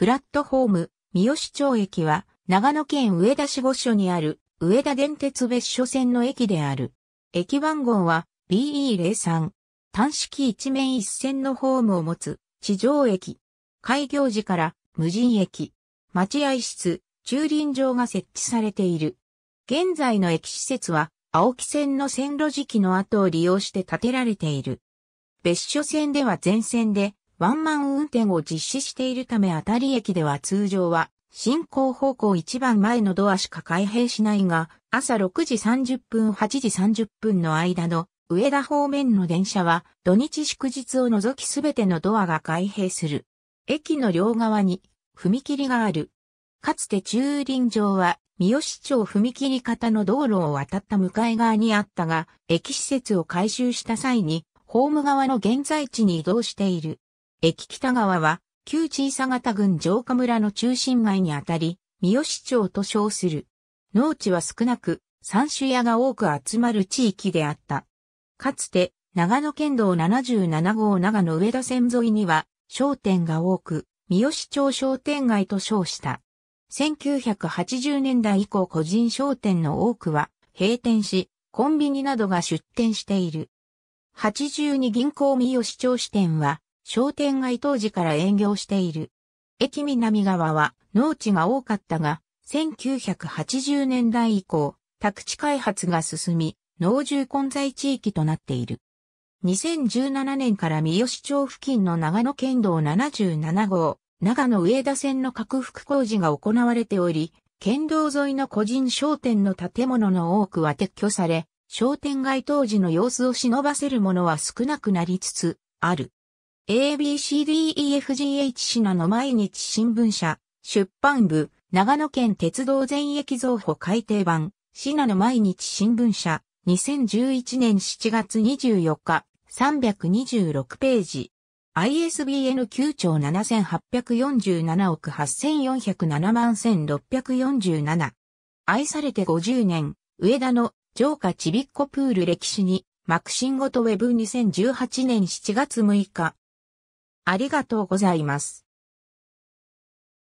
プラットホーム、三好町駅は、長野県上田市五所にある、上田電鉄別所線の駅である。駅番号は BE03。単式一面一線のホームを持つ、地上駅。開業時から、無人駅。待合室、駐輪場が設置されている。現在の駅施設は、青木線の線路時期の跡を利用して建てられている。別所線では全線で、ワンマン運転を実施しているため当たり駅では通常は進行方向一番前のドアしか開閉しないが、朝6時30分8時30分の間の上田方面の電車は土日祝日を除きすべてのドアが開閉する。駅の両側に踏切がある。かつて駐輪場は三好町踏切方の道路を渡った向かい側にあったが、駅施設を改修した際にホーム側の現在地に移動している。駅北側は、旧小佐型郡城下村の中心街にあたり、三好町と称する。農地は少なく、三種屋が多く集まる地域であった。かつて、長野県道77号長野上田線沿いには、商店が多く、三好町商店街と称した。1980年代以降個人商店の多くは閉店し、コンビニなどが出店している。82銀行三好町支店は商店街当時から営業している。駅南側は農地が多かったが、1980年代以降、宅地開発が進み、農住混在地域となっている。2017年から三好町付近の長野県道77号、長野上田線の拡幅工事が行われており、県道沿いの個人商店の建物の多くは撤去され、商店街当時の様子を忍ばせるものは少なくなりつつある。ABCDEFGH シナの毎日新聞社、出版部、長野県鉄道全駅増補改訂版、シナの毎日新聞社、2011年7月24日、326ページ。ISBN 9兆7847億8407万1647。愛されて50年、上田の城下ちびっこプール歴史に、マクシンごとウェブ2018年7月6日。ありがとうございます。